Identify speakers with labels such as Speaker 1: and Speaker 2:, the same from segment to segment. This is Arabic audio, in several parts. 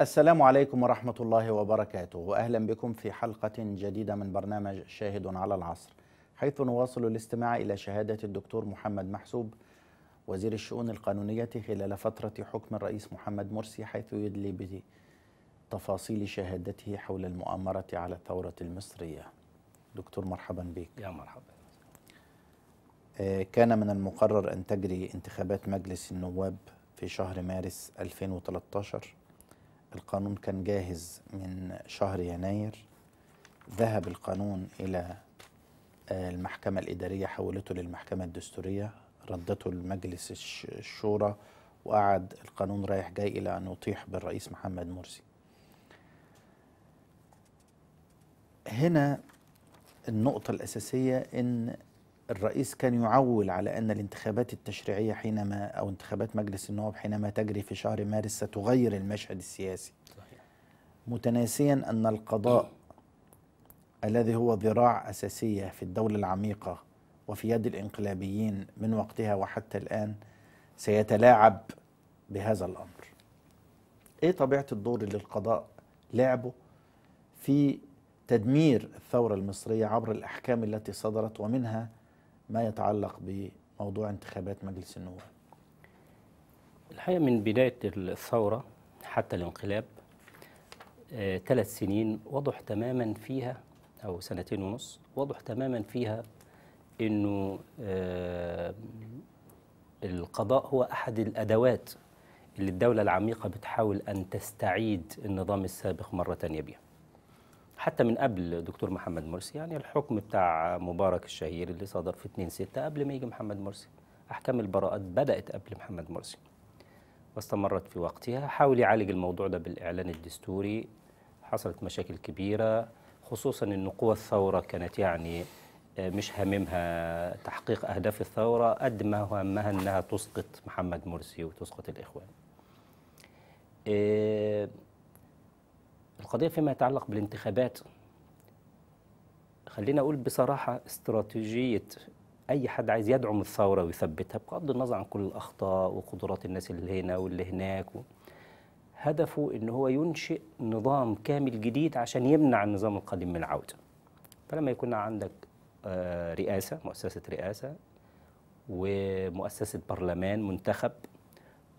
Speaker 1: السلام عليكم ورحمة الله وبركاته وأهلا بكم في حلقة جديدة من برنامج شاهد على العصر حيث نواصل الاستماع إلى شهادة الدكتور محمد محسوب وزير الشؤون القانونية خلال فترة حكم الرئيس محمد مرسي حيث يدلي بتفاصيل شهادته حول المؤامرة على الثورة المصرية دكتور مرحبا بك يا مرحبا آه، كان من المقرر أن تجري انتخابات مجلس النواب في شهر مارس 2013 القانون كان جاهز من شهر يناير ذهب القانون إلى آه، المحكمة الإدارية حولته للمحكمة الدستورية ردته المجلس الشورى وقعد القانون رايح جاي إلى أن يطيح بالرئيس محمد مرسي هنا النقطة الأساسية أن الرئيس كان يعول على أن الانتخابات التشريعية حينما أو انتخابات مجلس النواب حينما تجري في شهر مارس ستغير المشهد السياسي متناسيا أن القضاء الذي هو ذراع أساسية في الدولة العميقة وفي يد الانقلابيين من وقتها وحتى الآن سيتلاعب بهذا الأمر إيه طبيعة الدور اللي القضاء لعبه في تدمير الثورة المصرية عبر الأحكام التي صدرت ومنها ما يتعلق بموضوع انتخابات مجلس النواب
Speaker 2: الحقيقة من بداية الثورة حتى الانقلاب آه، ثلاث سنين وضح تماما فيها أو سنتين ونص وضح تماما فيها انه آه، القضاء هو احد الادوات اللي الدوله العميقه بتحاول ان تستعيد النظام السابق مره ثانيه بيها. حتى من قبل دكتور محمد مرسي يعني الحكم بتاع مبارك الشهير اللي صدر في 2 6 قبل ما يجي محمد مرسي احكام البراءات بدات قبل محمد مرسي واستمرت في وقتها حاول يعالج الموضوع ده بالاعلان الدستوري حصلت مشاكل كبيره خصوصا ان قوى الثوره كانت يعني مش هاممها تحقيق أهداف الثورة قد ما همها أنها تسقط محمد مرسي وتسقط الإخوان إيه، القضية فيما يتعلق بالانتخابات خلينا أقول بصراحة استراتيجية أي حد عايز يدعم الثورة ويثبتها بغض النظر عن كل الأخطاء وقدرات الناس اللي هنا واللي هناك هدفه إن هو ينشئ نظام كامل جديد عشان يمنع النظام القديم من العودة فلما يكون عندك آه، رئاسة مؤسسة رئاسة ومؤسسة برلمان منتخب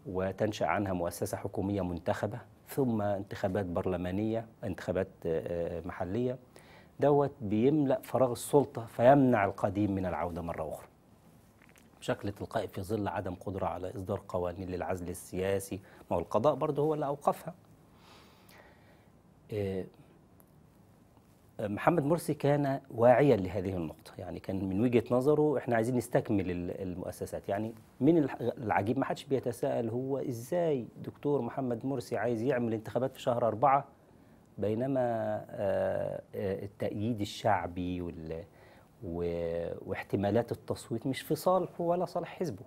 Speaker 2: وتنشأ عنها مؤسسة حكومية منتخبة ثم انتخابات برلمانية انتخابات آه، آه، محلية دوت بيملأ فراغ السلطة فيمنع القديم من العودة مرة أخرى بشكل تلقائي في ظل عدم قدرة على إصدار قوانين للعزل السياسي ما هو القضاء برضه هو اللي أوقفها محمد مرسي كان واعيا لهذه النقطة يعني كان من وجهة نظره احنا عايزين نستكمل المؤسسات يعني من العجيب ما حدش بيتساءل هو ازاي دكتور محمد مرسي عايز يعمل انتخابات في شهر أربعة بينما آه، آه، التأييد الشعبي وال واحتمالات التصويت مش في صالحه ولا صالح حزبه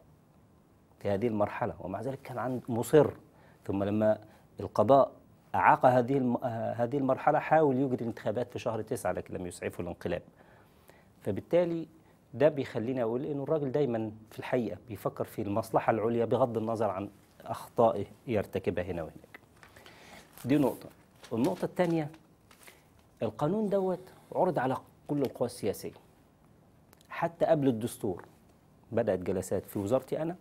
Speaker 2: في هذه المرحلة ومع ذلك كان عنده مصر ثم لما القضاء أعاق هذه آه، هذه المرحلة حاول يجري انتخابات في شهر تسعة لكن لم يسعفه الانقلاب فبالتالي ده بيخليني أقول إنه الراجل دايما في الحقيقة بيفكر في المصلحة العليا بغض النظر عن أخطائه يرتكبها هنا وهناك دي نقطة النقطة الثانية القانون دوت عرض على كل القوى السياسية حتى قبل الدستور بدأت جلسات في وزارتي أنا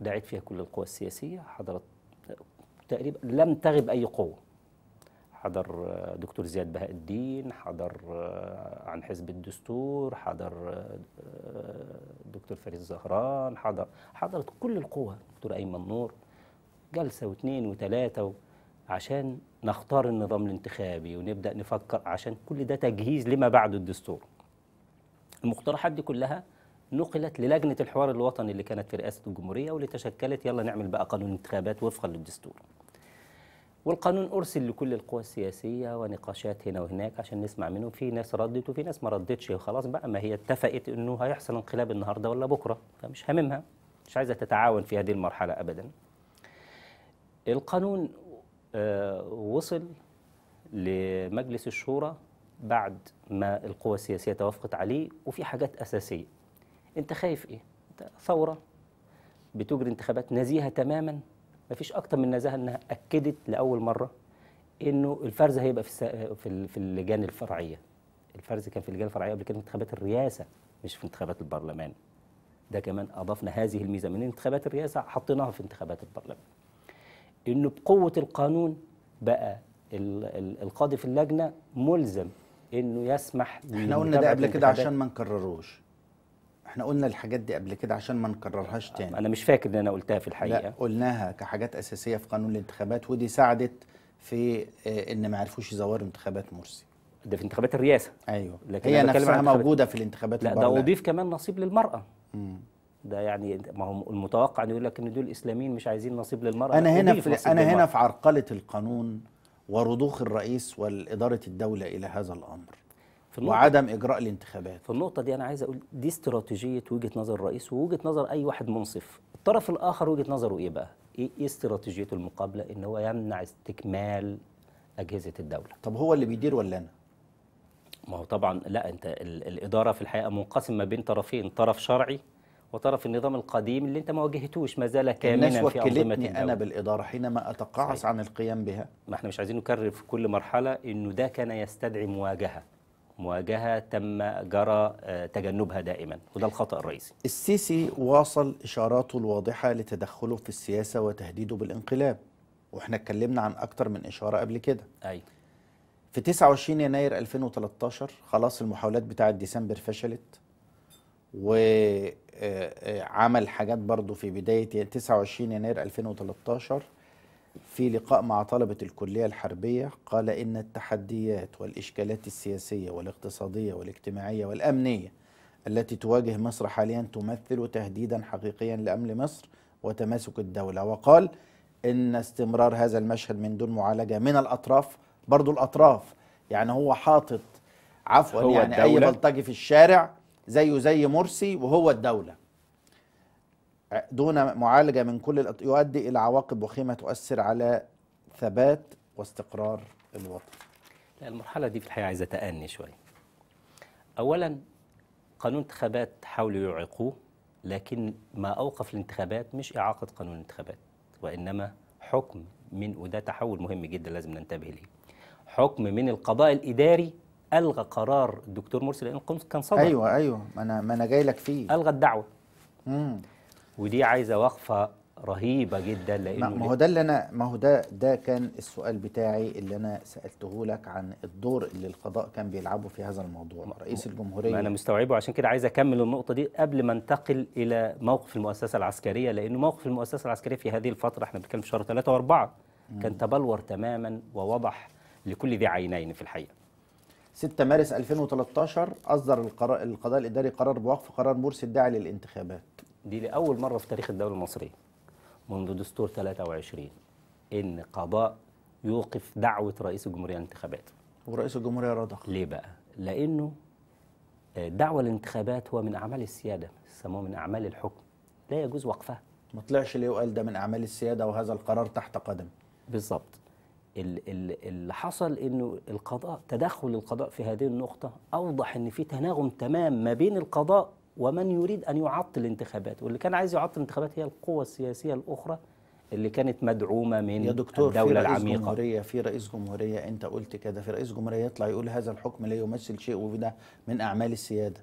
Speaker 2: دعيت فيها كل القوى السياسية حضرت تقريبا لم تغب اي قوه حضر آه، دكتور زياد بهاء الدين حضر آه، عن حزب الدستور حضر آه، دكتور فريد زهران حضر حضرت كل القوى دكتور ايمن نور جلسه واثنين وثلاثه عشان نختار النظام الانتخابي ونبدا نفكر عشان كل ده تجهيز لما بعد الدستور المقترحات دي كلها نقلت للجنة الحوار الوطني اللي كانت في رئاسة الجمهورية واللي تشكلت يلا نعمل بقى قانون انتخابات وفقا للدستور والقانون أرسل لكل القوى السياسية ونقاشات هنا وهناك عشان نسمع منهم في ناس ردت وفي ناس ما ردتش وخلاص بقى ما هي اتفقت إنه هيحصل انقلاب النهاردة ولا بكرة فمش هاممها مش عايزة تتعاون في هذه المرحلة أبدا القانون آه، وصل لمجلس الشورى بعد ما القوى السياسية توافقت عليه وفي حاجات أساسية انت خايف ايه انت ثوره بتجري انتخابات نزيهه تماما ما فيش اكتر من نزاهه انها اكدت لاول مره انه الفرز هيبقى في السا... في في اللجان الفرعيه الفرز كان في اللجان الفرعيه قبل كده في انتخابات الرئاسه مش في انتخابات البرلمان ده كمان اضفنا هذه الميزه من انتخابات الرئاسه حطيناها في انتخابات البرلمان انه بقوه القانون بقى القاضي في اللجنه ملزم انه يسمح احنا قلنا ده قبل كده عشان
Speaker 1: ما نكرروش احنا قلنا الحاجات دي قبل كده عشان ما نكررهاش تاني انا مش فاكر ان انا قلتها في الحقيقه لا قلناها كحاجات اساسيه في قانون الانتخابات ودي ساعدت في آه، ان ما عرفوش يزوروا انتخابات مرسي ده في انتخابات الرئاسه ايوه لكن هي نفسها موجوده في الانتخابات لا ده اضيف
Speaker 2: كمان نصيب للمراه مم. ده يعني ما هو المتوقع ان يقول لك ان دول اسلاميين مش عايزين نصيب للمراه انا هنا في انا هنا في
Speaker 1: عرقله القانون ورضوخ الرئيس والاداره الدوله الى هذا الامر في النقطة وعدم اجراء الانتخابات في النقطه دي انا عايز اقول دي استراتيجيه وجهه نظر الرئيس
Speaker 2: ووجهه نظر اي واحد منصف الطرف الاخر وجهه نظره ايه بقى ايه, إيه استراتيجيه المقابله ان هو يمنع استكمال اجهزه الدوله طب هو اللي بيدير ولا انا ما هو طبعا لا انت الاداره في الحقيقه منقسمه بين طرفين طرف شرعي وطرف النظام القديم اللي انت ما واجهتوش ما زال كامنا الناس في انظمه الدوله انا
Speaker 1: بالاداره حينما اتقاعس عن القيام بها
Speaker 2: ما احنا مش عايزين نكرر في كل مرحله انه ده كان يستدعي مواجهه مواجهه تم جرى آه، تجنبها دائما وده الخطا الرئيسي.
Speaker 1: السيسي واصل اشاراته الواضحه لتدخله في السياسه وتهديده بالانقلاب واحنا اتكلمنا عن اكتر من اشاره قبل كده. ايوه. في 29 يناير 2013 خلاص المحاولات بتاعه ديسمبر فشلت وعمل آه، آه، حاجات برضه في بدايه 29 يعني يناير 2013 في لقاء مع طلبة الكلية الحربية قال إن التحديات والإشكالات السياسية والاقتصادية والاجتماعية والأمنية التي تواجه مصر حاليا تمثل تهديدا حقيقيا لأمن مصر وتماسك الدولة وقال إن استمرار هذا المشهد من دون معالجة من الأطراف برضو الأطراف يعني هو حاطط عفوا يعني الدولة. أي بلطجي في الشارع زيه زي مرسي وهو الدولة دون معالجة من كل الأط... يؤدي إلى عواقب وخيمة تؤثر على ثبات واستقرار الوطن
Speaker 2: لا المرحلة دي في الحقيقة عايزة تأني شوية أولا قانون انتخابات حاولوا يعيقوه لكن ما أوقف الانتخابات مش إعاقة قانون الانتخابات وإنما حكم من وده تحول مهم جدا لازم ننتبه ليه حكم من القضاء الإداري ألغى قرار الدكتور مرسي لأن كان صدر أيوه
Speaker 1: أيوه ما أنا ما أنا جاي لك فيه ألغى الدعوة امم
Speaker 2: ودي عايزه وقفه رهيبه جدا لانه ما هو ده
Speaker 1: اللي انا ما هو ده ده كان السؤال بتاعي اللي انا سالته لك عن الدور اللي القضاء كان بيلعبه في هذا الموضوع رئيس الجمهوريه ما انا
Speaker 2: مستوعبه عشان كده عايز اكمل النقطه دي قبل ما انتقل الى موقف المؤسسه العسكريه لانه موقف المؤسسه العسكريه في هذه الفتره احنا بنتكلم في شهر 3 و4 كان تبلور تماما ووضح لكل ذي عينين في الحقيقه
Speaker 1: 6 مارس 2013 اصدر القضاء الاداري قرار بوقف قرار مرسي الداعي للانتخابات دي
Speaker 2: لأول مرة في تاريخ الدولة المصرية منذ دستور 23 إن قضاء يوقف دعوة رئيس الجمهورية للانتخابات ورئيس الجمهورية رضخ ليه بقى؟ لأنه دعوة الانتخابات هو من أعمال السيادة سموه من أعمال الحكم لا يجوز وقفها
Speaker 1: ما طلعش ليه وقال ده من أعمال السيادة وهذا القرار تحت قدم
Speaker 2: بالظبط اللي حصل انه القضاء تدخل القضاء في هذه النقطه اوضح ان في تناغم تمام ما بين القضاء ومن يريد أن يعطل انتخابات واللي كان عايز يعطل انتخابات هي القوى السياسية الأخرى اللي كانت مدعومة من يا دكتور الدولة في رئيس العميقة جمهورية
Speaker 1: في رئيس جمهورية أنت قلت كده في رئيس جمهورية يطلع يقول هذا الحكم لا يمثل شيء وده من أعمال السيادة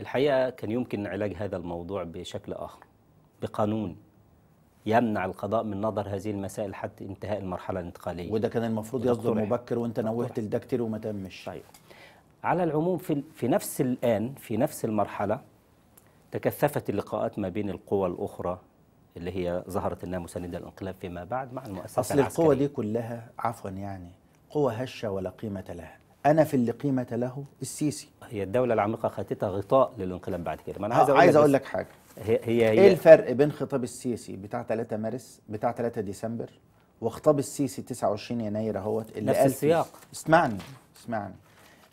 Speaker 2: الحقيقة كان يمكن علاج هذا الموضوع بشكل آخر بقانون يمنع القضاء من نظر هذه المسائل حتى انتهاء المرحلة الانتقالية وده كان المفروض يصدر مبكر
Speaker 1: وانت نوهت لده كتير وما تمش طيب
Speaker 2: على العموم في, في نفس الآن في نفس المرحلة تكثفت اللقاءات ما بين القوى الأخرى اللي هي ظهرت أنها مساندة للانقلاب فيما بعد مع المؤسسة أصل العسكرية.
Speaker 1: القوى دي كلها عفوا يعني قوى هشة ولا قيمة لها أنا في اللي قيمة له السيسي
Speaker 2: هي الدولة العميقة خاتتها غطاء للانقلاب بعد كده ما أنا عايز آه، أقول, عايز أقول لك حاجة هي, هي, هي إيه الفرق
Speaker 1: بين خطاب السيسي بتاع 3 مارس بتاع 3 ديسمبر وخطاب السيسي 29 يناير اهوت اللي نفس قال السياق اسمعني اسمعني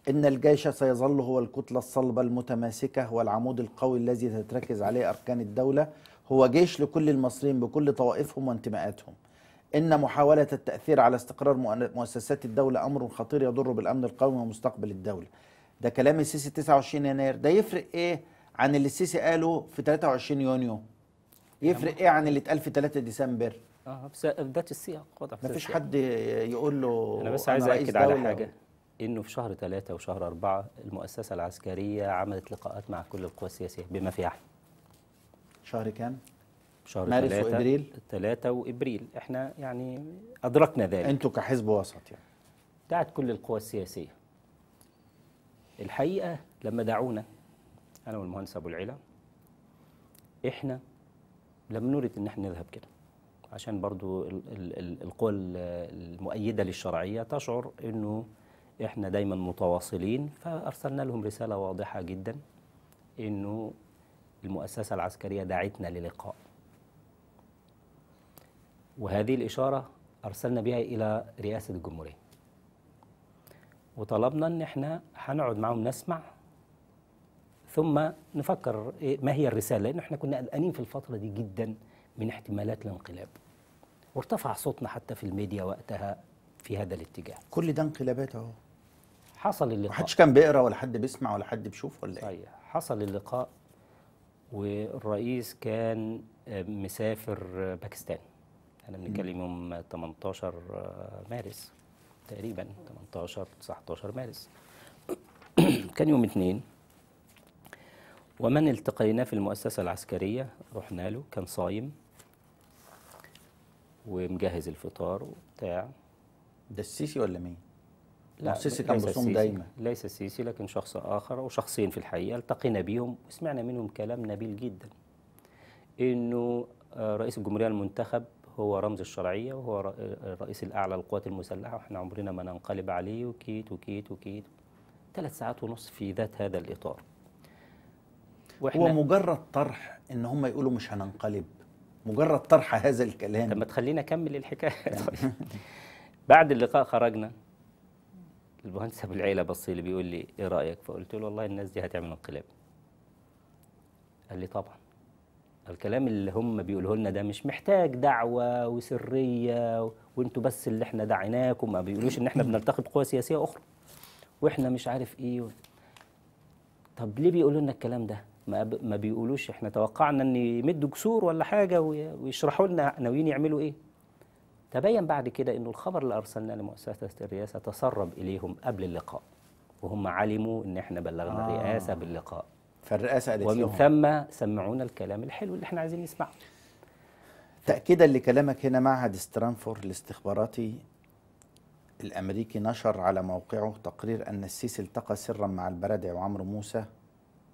Speaker 1: إن الجيش سيظل هو الكتلة الصلبة المتماسكة والعمود القوي الذي تتركز عليه أركان الدولة هو جيش لكل المصريين بكل طوائفهم وانتماءاتهم إن محاولة التأثير على استقرار مؤسسات الدولة أمر خطير يضر بالأمن القومي ومستقبل الدولة ده كلام السيسي 29 يناير ده يفرق إيه عن اللي السيسي قاله في 23 يونيو يفرق إيه عن اللي اتقال في 3 ديسمبر اه في ذات السياق واضح مفيش حد يقول له انا بس عايز اكد على حاجه
Speaker 2: انه في شهر ثلاثة وشهر أربعة المؤسسة العسكرية عملت لقاءات مع كل القوى السياسية بما في احنا شهر كام؟ شهر مارس تلاتة وابريل ثلاثة وابريل احنا يعني
Speaker 1: ادركنا ذلك انتوا كحزب وسط يعني
Speaker 2: دعت كل القوى السياسية الحقيقة لما دعونا انا والمهندس ابو العلا احنا لم نرد ان احنا نذهب كده عشان برضو القوى المؤيده للشرعيه تشعر انه احنا دايما متواصلين فارسلنا لهم رساله واضحه جدا انه المؤسسه العسكريه دعتنا للقاء وهذه الاشاره ارسلنا بها الى رئاسه الجمهوريه وطلبنا ان احنا هنقعد معاهم نسمع ثم نفكر إيه ما هي الرساله لان احنا كنا قلقانين في الفتره دي جدا من احتمالات الانقلاب وارتفع صوتنا حتى في الميديا وقتها في هذا الاتجاه
Speaker 1: كل ده انقلابات اهو
Speaker 2: حصل اللقاء محدش كان بيقرا ولا حد بيسمع ولا حد بيشوف ولا ايه صحيح حصل اللقاء والرئيس كان مسافر باكستان احنا بنتكلم يوم 18 آه، مارس تقريبا 18 19 مارس كان يوم اثنين ومن التقيناه في المؤسسة العسكرية رحنا له كان صايم ومجهز الفطار وبتاع ده السيسي ولا مين؟ لا السيسي كان بصوم دايما ليس السيسي لكن شخص اخر وشخصين في الحقيقه التقينا بيهم وسمعنا منهم كلام نبيل جدا انه آه، رئيس الجمهوريه المنتخب هو رمز الشرعيه وهو الرئيس آه، الاعلى للقوات المسلحه واحنا عمرنا ما ننقلب عليه وكيت وكيت وكيت ثلاث ساعات ونص في ذات هذا الاطار
Speaker 1: هو مجرد طرح ان هم يقولوا مش هننقلب مجرد طرح هذا الكلام طب ما تخلينا اكمل الحكايه نعم.
Speaker 2: بعد اللقاء خرجنا المهندس ابو العيله بصيلي بيقول لي ايه رايك فقلت له والله الناس دي هتعمل انقلاب قال لي طبعا الكلام اللي هم بيقولوه لنا ده مش محتاج دعوه وسريه وانتوا بس اللي احنا دعيناكم ما بيقولوش ان احنا بنلتقي بقوى سياسيه اخرى واحنا مش عارف ايه و... طب ليه بيقولوا لنا الكلام ده ما, ب... ما بيقولوش احنا توقعنا ان يمدوا جسور ولا حاجه ويشرحوا لنا ناويين يعملوا ايه تبين بعد كده أن الخبر اللي أرسلناه لمؤسسة الرئاسة تسرب إليهم قبل اللقاء وهم علموا أن احنا بلغنا آه. الرئاسة باللقاء فالرئاسة قالت ومن ثم سمعونا الكلام الحلو اللي احنا عايزين نسمعه
Speaker 1: تأكيدا لكلامك هنا معهد سترانفورد الاستخباراتي الأمريكي نشر على موقعه تقرير أن السيسي التقى سرا مع البرادعي وعمرو موسى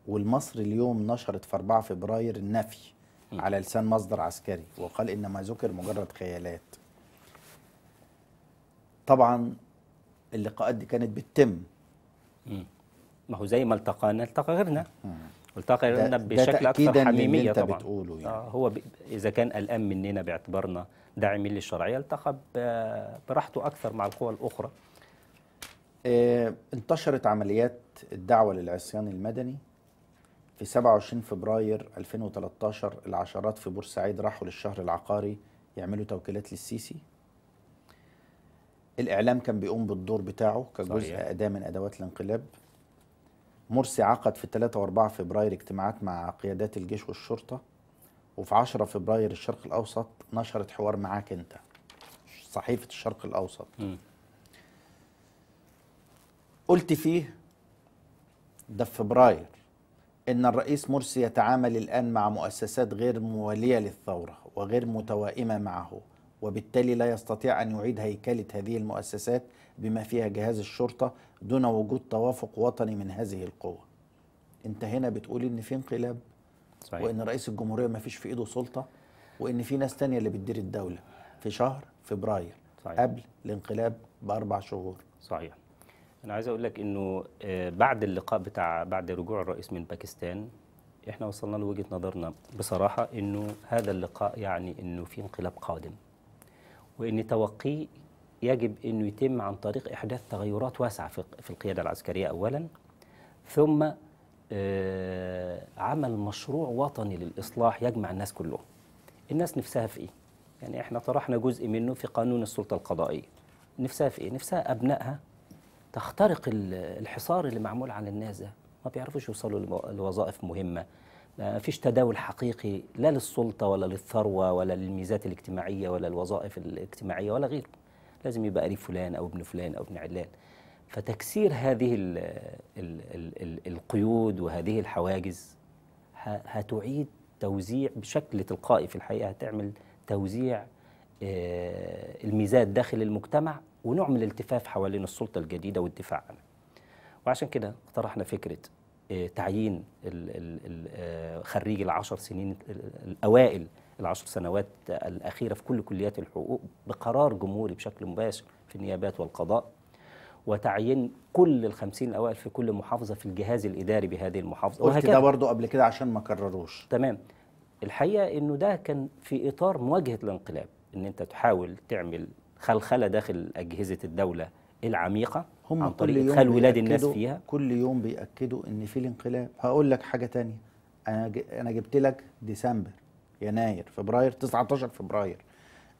Speaker 1: والمصري اليوم نشرت في 4 فبراير النفي على لسان مصدر عسكري وقال إن ما ذكر مجرد خيالات طبعا اللقاءات دي كانت بتتم
Speaker 2: ما هو زي ما التقانا التقى غيرنا التقى غيرنا بشكل اكثر حميميه انت طبعا بتقوله يعني. آه هو اذا كان قلقان مننا باعتبارنا داعمين للشرعيه التقى براحته اكثر مع القوى الاخرى
Speaker 1: آه انتشرت عمليات الدعوه للعصيان المدني في 27 فبراير 2013 العشرات في بورسعيد راحوا للشهر العقاري يعملوا توكيلات للسيسي الاعلام كان بيقوم بالدور بتاعه كجزء صحيح. اداه من ادوات الانقلاب مرسي عقد في 3 و4 فبراير اجتماعات مع قيادات الجيش والشرطه وفي 10 فبراير الشرق الاوسط نشرت حوار معاك انت صحيفه الشرق الاوسط م. قلت فيه ده في فبراير ان الرئيس مرسي يتعامل الان مع مؤسسات غير مواليه للثوره وغير متوائمه معه وبالتالي لا يستطيع أن يعيد هيكلة هذه المؤسسات بما فيها جهاز الشرطة دون وجود توافق وطني من هذه القوة أنت هنا بتقول إن في انقلاب صحيح. وإن رئيس الجمهورية ما فيش في إيده سلطة وإن في ناس تانية اللي بتدير الدولة في شهر فبراير صحيح. قبل الانقلاب بأربع شهور صحيح
Speaker 2: أنا عايز أقول لك إنه آه، بعد اللقاء بتاع بعد رجوع الرئيس من باكستان احنا وصلنا لوجهه نظرنا بصراحه انه هذا اللقاء يعني انه في انقلاب قادم وان توقيه يجب انه يتم عن طريق احداث تغيرات واسعه في القياده العسكريه اولا ثم آه، عمل مشروع وطني للاصلاح يجمع الناس كلهم الناس نفسها في ايه يعني احنا طرحنا جزء منه في قانون السلطه القضائيه نفسها في ايه نفسها ابنائها تخترق الحصار اللي معمول على الناس ده ما بيعرفوش يوصلوا لوظائف مهمه ما آه، فيش تداول حقيقي لا للسلطة ولا للثروة ولا للميزات الاجتماعية ولا الوظائف الاجتماعية ولا غيره لازم يبقى قريب فلان أو ابن فلان أو ابن علان فتكسير هذه الـ الـ الـ الـ القيود وهذه الحواجز هتعيد توزيع بشكل تلقائي في الحقيقة هتعمل توزيع آه، الميزات داخل المجتمع ونوع من الالتفاف حوالين السلطة الجديدة والدفاع عنها وعشان كده اقترحنا فكرة تعيين آه، خريجي العشر سنين الأوائل العشر سنوات الأخيرة في كل كليات الحقوق بقرار جمهوري بشكل مباشر في النيابات والقضاء وتعيين كل الخمسين الأوائل في كل محافظة في الجهاز الإداري بهذه المحافظة قلت ده برضه
Speaker 1: قبل كده عشان ما كرروش تمام
Speaker 2: الحقيقة أنه ده كان في إطار مواجهة الانقلاب أن أنت تحاول تعمل خلخلة داخل أجهزة الدولة العميقة هم عن طريق إدخال ولاد الناس فيها
Speaker 1: كل يوم بيأكدوا إن في الانقلاب هقول لك حاجة تانية أنا أنا جبت لك ديسمبر يناير فبراير 19 فبراير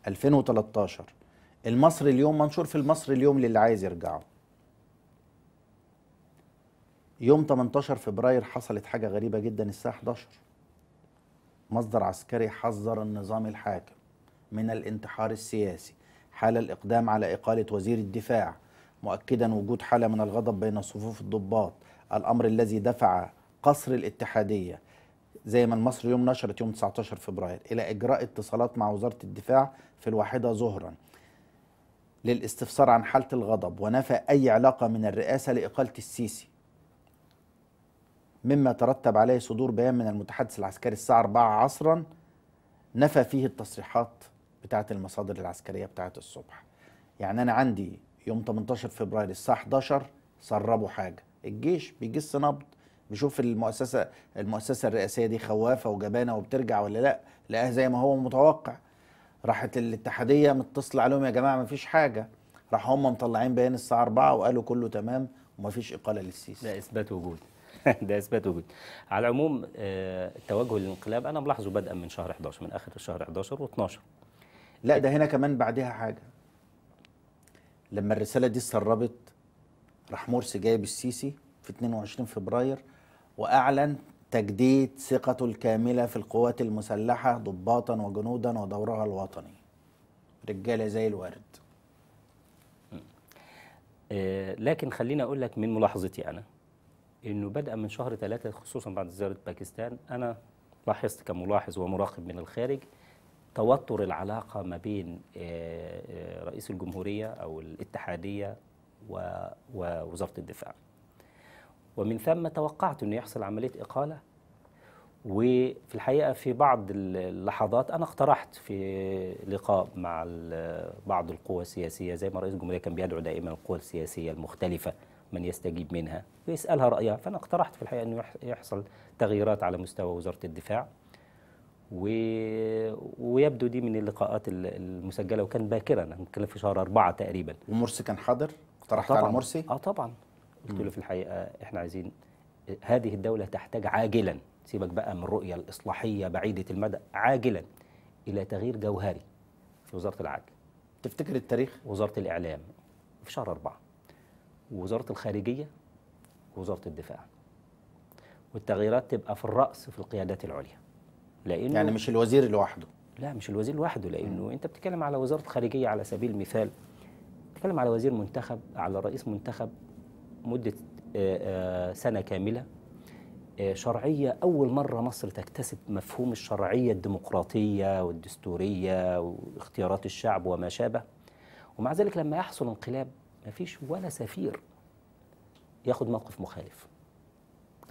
Speaker 1: 2013 المصري اليوم منشور في المصري اليوم للي عايز يرجعه يوم 18 فبراير حصلت حاجة غريبة جدا الساعة 11 مصدر عسكري حذر النظام الحاكم من الانتحار السياسي حال الإقدام على إقالة وزير الدفاع مؤكدا وجود حالة من الغضب بين صفوف الضباط الأمر الذي دفع قصر الاتحادية زي ما المصري يوم نشرت يوم 19 فبراير إلى إجراء اتصالات مع وزارة الدفاع في الواحدة ظهرا للاستفسار عن حالة الغضب ونفى أي علاقة من الرئاسة لإقالة السيسي مما ترتب عليه صدور بيان من المتحدث العسكري الساعة 4 عصرا نفى فيه التصريحات بتاعة المصادر العسكرية بتاعة الصبح يعني أنا عندي يوم 18 فبراير الساعه 11 سربوا حاجه الجيش بيجس نبض بيشوف المؤسسه المؤسسه الرئاسيه دي خوافه وجبانه وبترجع ولا لا لقاها زي ما هو متوقع راحت الاتحاديه متصله عليهم يا جماعه مفيش حاجه راح هم مطلعين بيان الساعه 4 وقالوا كله تمام ومفيش اقاله للسيسي ده
Speaker 2: اثبات وجود
Speaker 1: ده اثبات
Speaker 2: وجود على العموم التوجه توجه الانقلاب انا ملاحظه
Speaker 1: بدءا من شهر 11 من اخر شهر 11 و12 لا ده هنا كمان بعدها حاجه لما الرساله دي اتسربت راح مرسي جايب السيسي في 22 فبراير واعلن تجديد ثقته الكامله في القوات المسلحه ضباطا وجنودا ودورها الوطني رجاله زي الورد
Speaker 2: آه، لكن خليني اقول لك من ملاحظتي انا انه بدأ من شهر ثلاثة خصوصا بعد زيارة باكستان انا لاحظت كملاحظ ومراقب من الخارج توتر العلاقة ما بين آه، آه، رئيس الجمهورية أو الاتحادية ووزارة الدفاع ومن ثم توقعت أنه يحصل عملية إقالة وفي الحقيقة في بعض اللحظات أنا اقترحت في لقاء مع بعض القوى السياسية زي ما رئيس الجمهورية كان بيدعو دائما القوى السياسية المختلفة من يستجيب منها ويسألها رأيها فأنا اقترحت في الحقيقة أنه يحصل تغييرات على مستوى وزارة الدفاع و... ويبدو دي من اللقاءات المسجله وكان باكرا انا بنتكلم في شهر أربعة تقريبا ومرسي كان حاضر اقترحت على مرسي اه طبعا قلت له في الحقيقه احنا عايزين هذه الدوله تحتاج عاجلا سيبك بقى من الرؤيه الاصلاحيه بعيده المدى عاجلا الى تغيير جوهري في وزاره العدل تفتكر التاريخ وزاره الاعلام في شهر أربعة ووزاره الخارجيه ووزاره الدفاع والتغييرات تبقى في الراس في القيادات العليا لانه يعني مش الوزير لوحده لا مش الوزير لوحده لانه م. انت بتتكلم على وزاره خارجيه على سبيل المثال بتتكلم على وزير منتخب على رئيس منتخب مده آه، آه، سنه كامله آه، شرعيه اول مره مصر تكتسب مفهوم الشرعيه الديمقراطيه والدستوريه واختيارات الشعب وما شابه ومع ذلك لما يحصل انقلاب ما فيش ولا سفير ياخد موقف مخالف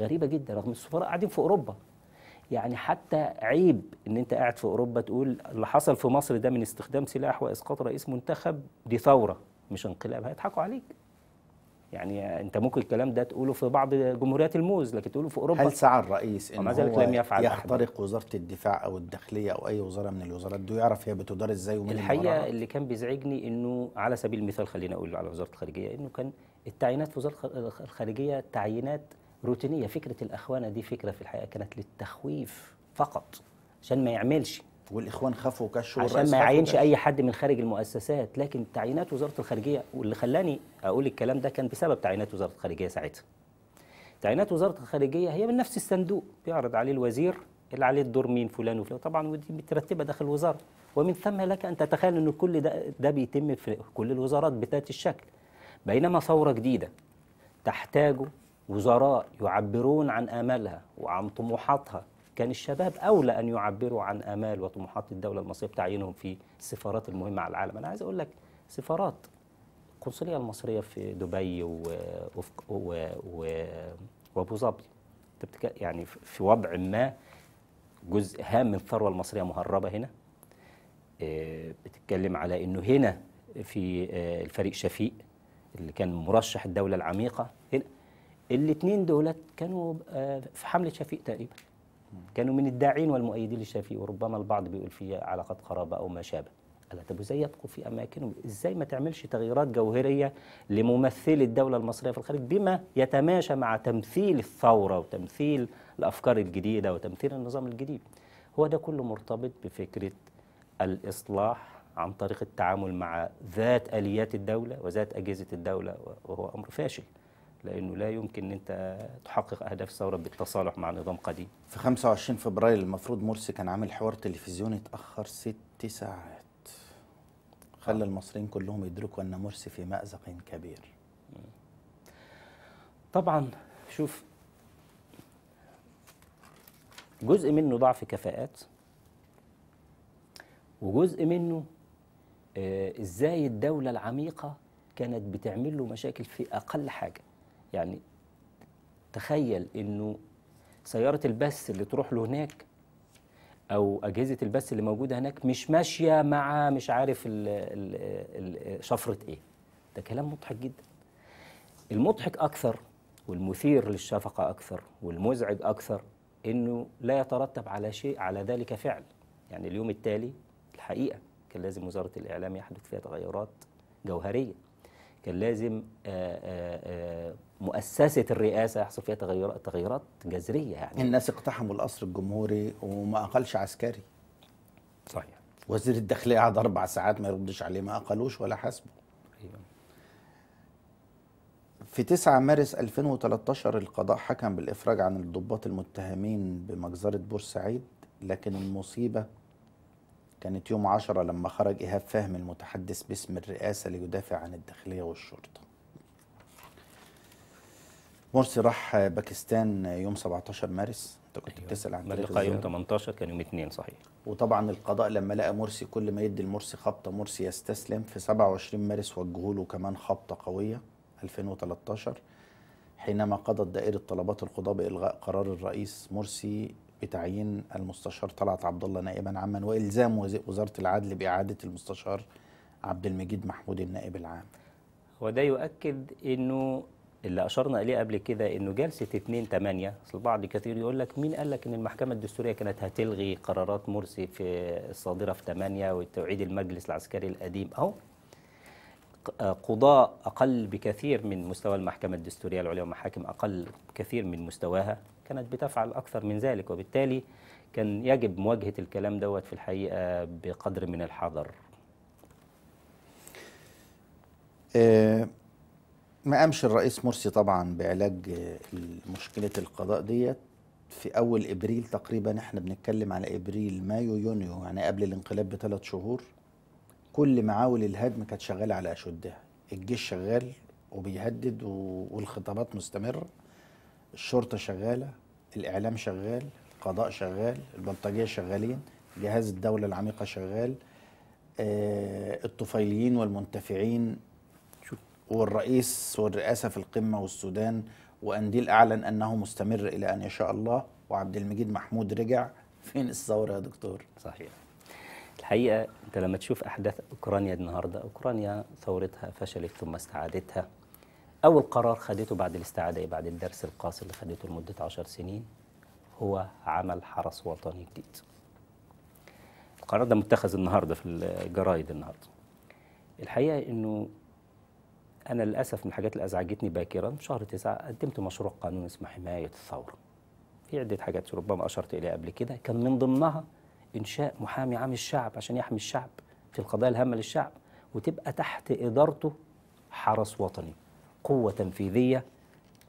Speaker 2: غريبه جدا رغم السفراء قاعدين في اوروبا يعني حتى عيب ان انت قاعد في اوروبا تقول اللي حصل في مصر ده من استخدام سلاح واسقاط رئيس منتخب دي ثوره مش انقلاب هيضحكوا عليك يعني انت ممكن الكلام ده تقوله في
Speaker 1: بعض جمهوريات الموز لكن تقوله في اوروبا هل سعى الرئيس ان هو لم يفعل يخترق وزاره الدفاع او الداخليه او اي وزاره من الوزارات دي يعرف هي بتدار ازاي ومين الحقيقه اللي
Speaker 2: كان بيزعجني انه على سبيل المثال خلينا اقول على وزاره الخارجيه انه كان التعيينات في وزاره الخارجيه تعيينات روتينيه فكره الاخوانه دي فكره في الحقيقه كانت للتخويف فقط عشان ما يعملش والاخوان خافوا كشوا عشان ما يعينش اي حد من خارج المؤسسات لكن تعيينات وزاره الخارجيه واللي خلاني اقول الكلام ده كان بسبب تعيينات وزاره الخارجيه ساعتها تعيينات وزاره الخارجيه هي من نفس الصندوق بيعرض عليه الوزير اللي عليه الدور مين فلان وفلان طبعا ودي مترتبه داخل الوزاره ومن ثم لك ان تتخيل ان كل ده ده بيتم في كل الوزارات بذات الشكل بينما ثوره جديده تحتاج وزراء يعبرون عن آمالها وعن طموحاتها كان الشباب أولى أن يعبروا عن آمال وطموحات الدولة المصرية بتعيينهم في السفارات المهمة على العالم أنا عايز أقول لك سفارات القنصلية المصرية في دبي وأبو ظبي يعني في وضع ما جزء هام من الثروة المصرية مهربة هنا آه، بتتكلم على أنه هنا في آه، الفريق شفيق اللي كان مرشح الدولة العميقة هنا الاثنين دولت كانوا آه، في حمله شفيق تقريبا كانوا من الداعين والمؤيدين للشفيق وربما البعض بيقول في علاقات قرابه او ما شابه قال طب ازاي يبقوا في اماكنهم ازاي ما تعملش تغييرات جوهريه لممثل الدوله المصريه في الخارج بما يتماشى مع تمثيل الثوره وتمثيل الافكار الجديده وتمثيل النظام الجديد هو ده كله مرتبط بفكره الاصلاح عن طريق التعامل مع ذات اليات الدوله وذات اجهزه الدوله وهو امر فاشل لانه لا يمكن ان
Speaker 1: انت تحقق اهداف الثوره بالتصالح مع نظام قديم. في 25 فبراير المفروض مرسي كان عامل حوار تلفزيوني اتاخر ست ساعات. خلى آه. المصريين كلهم يدركوا ان مرسي في مازق كبير. طبعا شوف جزء منه ضعف كفاءات
Speaker 2: وجزء منه آه، ازاي الدوله العميقه كانت بتعمل له مشاكل في اقل حاجه يعني تخيل انه سياره البث اللي تروح له هناك او اجهزه البث اللي موجوده هناك مش ماشيه مع مش عارف الـ الـ الـ شفره ايه ده كلام مضحك جدا المضحك اكثر والمثير للشفقه اكثر والمزعج اكثر انه لا يترتب على شيء على ذلك فعل يعني اليوم التالي الحقيقه كان لازم وزاره الاعلام يحدث فيها تغيرات جوهريه كان لازم آآ آه، آآ آه، آه، مؤسسه الرئاسه
Speaker 1: يحصل فيها تغيرات تغيرات جذريه يعني الناس اقتحموا القصر الجمهوري وما اقلش عسكري صحيح وزير الداخليه قعد اربع ساعات ما يردش عليه ما اقلوش ولا حاسبه ايوه في 9 مارس 2013 القضاء حكم بالافراج عن الضباط المتهمين بمجزره بورسعيد لكن المصيبه كانت يوم 10 لما خرج إيهاب فهمي المتحدث باسم الرئاسة ليدافع عن الداخلية والشرطة مرسي راح باكستان يوم 17 مارس انت كنت أيوة. بتسال عن اللقاء يوم 18 كان يوم 2 صحيح وطبعا القضاء لما لقى مرسي كل ما يدي لمرسي خبطه مرسي يستسلم في 27 مارس وجهوا له كمان خبطه قويه 2013 حينما قضت دائره طلبات القضاء بالغاء قرار الرئيس مرسي بتعيين المستشار طلعت عبد الله نائبا عاما والزام وزاره العدل باعاده المستشار عبد المجيد محمود النائب العام
Speaker 2: وده يؤكد انه اللي اشرنا اليه قبل كده انه جلسه 2 8 اصل البعض كثير يقول لك مين قال لك ان المحكمه الدستوريه كانت هتلغي قرارات مرسي في الصادره في 8 وتعيد المجلس العسكري القديم اهو آه، قضاء اقل بكثير من مستوى المحكمه الدستوريه العليا ومحاكم اقل بكثير من مستواها كانت بتفعل اكثر من ذلك وبالتالي كان يجب مواجهه الكلام دوت في الحقيقه بقدر من الحذر.
Speaker 1: آه، ما قامش الرئيس مرسي طبعا بعلاج مشكله القضاء ديت في اول ابريل تقريبا احنا بنتكلم على ابريل مايو يونيو يعني قبل الانقلاب بثلاث شهور كل معاول الهدم كانت شغاله على اشدها الجيش شغال وبيهدد والخطابات مستمره الشرطه شغاله الاعلام شغال القضاء شغال البلطجيه شغالين جهاز الدوله العميقه شغال آه، الطفيليين والمنتفعين والرئيس والرئاسة في القمة والسودان وأنديل أعلن أنه مستمر إلى أن يشاء الله وعبد المجيد محمود رجع فين الثورة يا دكتور؟ صحيح
Speaker 2: الحقيقة أنت لما تشوف أحداث أوكرانيا النهاردة أوكرانيا ثورتها فشلت ثم استعادتها أول قرار خدته بعد الاستعادة بعد الدرس القاسي اللي خدته لمدة عشر سنين هو عمل حرس وطني جديد القرار ده متخذ النهاردة في الجرايد النهاردة الحقيقة أنه انا للاسف من الحاجات اللي ازعجتني باكرا شهر تسعة قدمت مشروع قانون اسمه حمايه الثوره في عده حاجات ربما اشرت اليها قبل كده كان من ضمنها انشاء محامي عام الشعب عشان يحمي الشعب في القضايا الهامه للشعب وتبقى تحت ادارته حرس وطني قوه تنفيذيه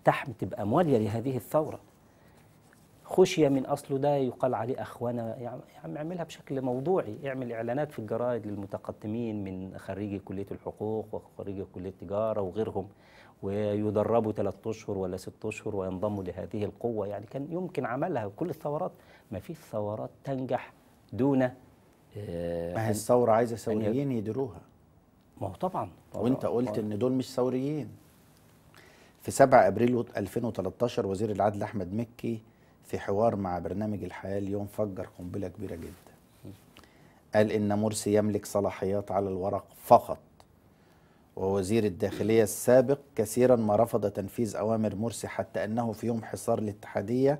Speaker 2: تحمي تبقى مواليه لهذه الثوره خشية من أصله ده يقال عليه أخوانا يا يعني- عم يعني اعملها بشكل موضوعي اعمل إعلانات في الجرائد للمتقدمين من خريجي كلية الحقوق وخريجي كلية التجارة وغيرهم ويدربوا ثلاثة أشهر ولا ست أشهر وينضموا لهذه القوة يعني كان يمكن عملها كل الثورات ما في ثورات تنجح
Speaker 1: دون آه، ما هي الثورة عايزة ثوريين يديروها ما هو طبعا وانت قلت ان دول مش ثوريين في 7 ابريل 2013 وزير العدل احمد مكي في حوار مع برنامج الحياة اليوم فجر قنبلة كبيرة جدا قال إن مرسي يملك صلاحيات على الورق فقط ووزير الداخلية السابق كثيرا ما رفض تنفيذ أوامر مرسي حتى أنه في يوم حصار الاتحادية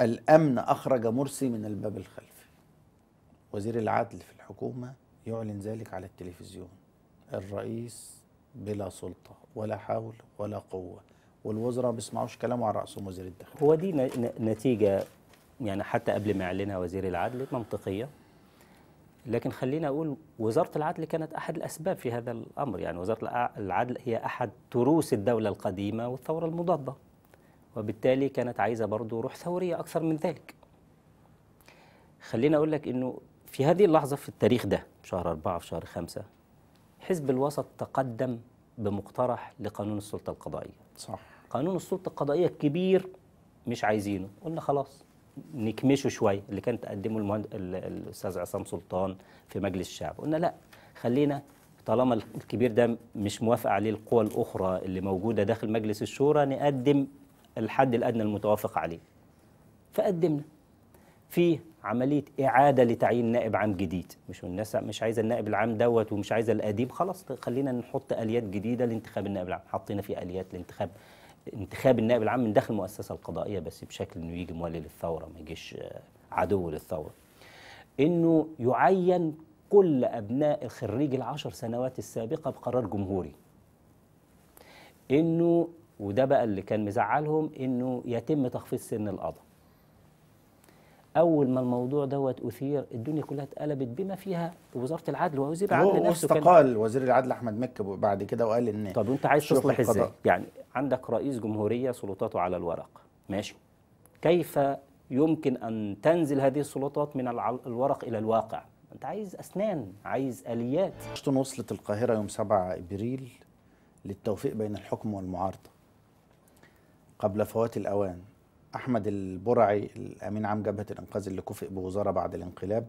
Speaker 1: الأمن أخرج مرسي من الباب الخلفي وزير العدل في الحكومة يعلن ذلك على التلفزيون الرئيس بلا سلطة ولا حول ولا قوة والوزراء ما بيسمعوش كلامه عن راسهم وزير الداخليه هو دي نتيجه يعني
Speaker 2: حتى قبل ما يعلنها وزير العدل منطقيه لكن خلينا اقول وزاره العدل كانت احد الاسباب في هذا الامر يعني وزاره العدل هي احد تروس الدوله القديمه والثوره المضاده وبالتالي كانت عايزه برضه روح ثوريه اكثر من ذلك خلينا اقول لك انه في هذه اللحظه في التاريخ ده شهر أربعة في شهر خمسة حزب الوسط تقدم بمقترح لقانون السلطه القضائيه صح قانون السلطه القضائيه الكبير مش عايزينه قلنا خلاص نكمشه شويه اللي كان تقدمه المهند... الاستاذ عصام سلطان في مجلس الشعب قلنا لا خلينا طالما الكبير ده مش موافق عليه القوى الاخرى اللي موجوده داخل مجلس الشورى نقدم الحد الادنى المتوافق عليه فقدمنا في عمليه اعاده لتعيين نائب عام جديد مش الناس مش عايزه النائب العام دوت ومش عايزه القديم خلاص خلينا نحط اليات جديده لانتخاب النائب العام حطينا في اليات لانتخاب انتخاب النائب العام من داخل المؤسسه القضائيه بس بشكل انه يجي موالي للثوره ما يجيش آه، عدو للثوره انه يعين كل ابناء خريج العشر سنوات السابقه بقرار جمهوري انه وده بقى اللي كان مزعلهم انه يتم تخفيض سن القضاء اول ما الموضوع دوت اثير الدنيا كلها اتقلبت بما فيها وزاره العدل ووزير العدل نفسه استقال
Speaker 1: وزير العدل احمد مكه بعد كده وقال ان طب وانت عايز تصلح ازاي؟ يعني
Speaker 2: عندك رئيس جمهوريه سلطاته على الورق ماشي كيف يمكن ان
Speaker 1: تنزل هذه السلطات من
Speaker 2: الورق الى الواقع؟
Speaker 1: انت عايز اسنان عايز اليات واشنطن وصلت القاهره يوم 7 ابريل للتوفيق بين الحكم والمعارضه قبل فوات الاوان أحمد البرعي الأمين عام جبهة الإنقاذ اللي كفئ بوزارة بعد الانقلاب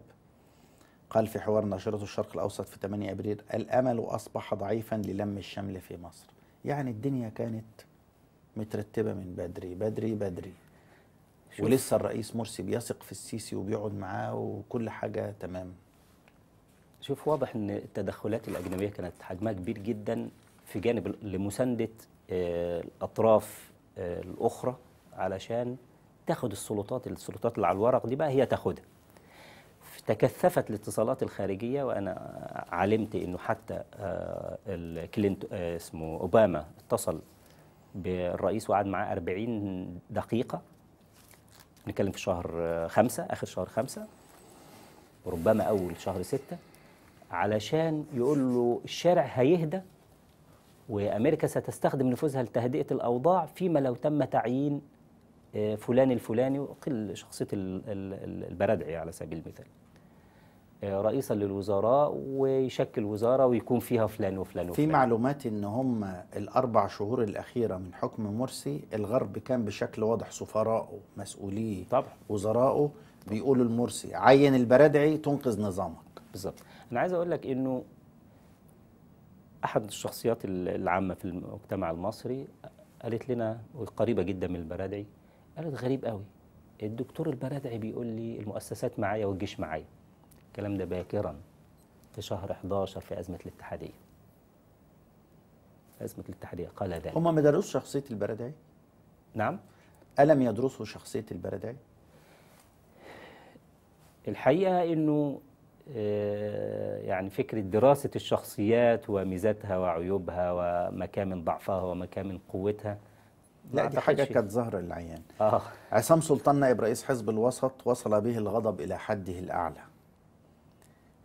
Speaker 1: قال في حوار نشرته الشرق الأوسط في 8 أبريل الأمل أصبح ضعيفا للم الشمل في مصر يعني الدنيا كانت مترتبة من بدري بدري بدري ولسه الرئيس مرسي بيثق في السيسي وبيقعد معاه وكل حاجة تمام شوف واضح ان
Speaker 2: التدخلات الاجنبيه كانت حجمها كبير جدا في جانب لمسانده آه، الاطراف آه، الاخرى علشان تاخد السلطات السلطات اللي على الورق دي بقى هي تاخدها تكثفت الاتصالات الخارجيه وانا علمت انه حتى آه، كلينت آه، اسمه اوباما اتصل بالرئيس وقعد معاه 40 دقيقه نتكلم في شهر آه، خمسة آخر شهر خمسة ربما أول شهر ستة علشان يقول له الشارع هيهدى وأمريكا ستستخدم نفوذها لتهدئة الأوضاع فيما لو تم تعيين فلان الفلاني وقل شخصية البرادعي على سبيل المثال آه، رئيسا للوزراء ويشكل وزارة ويكون فيها فلان وفلان وفلان في
Speaker 1: معلومات ان هم الاربع شهور الاخيرة من حكم مرسي الغرب كان بشكل واضح سفراءه مسؤوليه طبعا وزراءه بيقولوا المرسي عين البرادعي تنقذ نظامك بالظبط
Speaker 2: انا عايز اقول لك انه احد الشخصيات العامه في المجتمع المصري قالت لنا قريبه جدا من البرادعي قالت غريب قوي الدكتور البرادعي بيقول لي المؤسسات معايا والجيش معايا الكلام ده باكرا في شهر 11
Speaker 1: في أزمة الاتحادية أزمة الاتحادية قال ذلك هم ما درسوا شخصية البرادعي؟ نعم ألم يدرسوا شخصية البرادعي؟
Speaker 2: الحقيقة أنه آه، يعني فكرة دراسة الشخصيات وميزاتها وعيوبها ومكامن ضعفها ومكامن قوتها لا دي حاجه كانت ظاهره
Speaker 1: للعيان آه. عصام سلطان نائب رئيس حزب الوسط وصل به الغضب الى حده الاعلى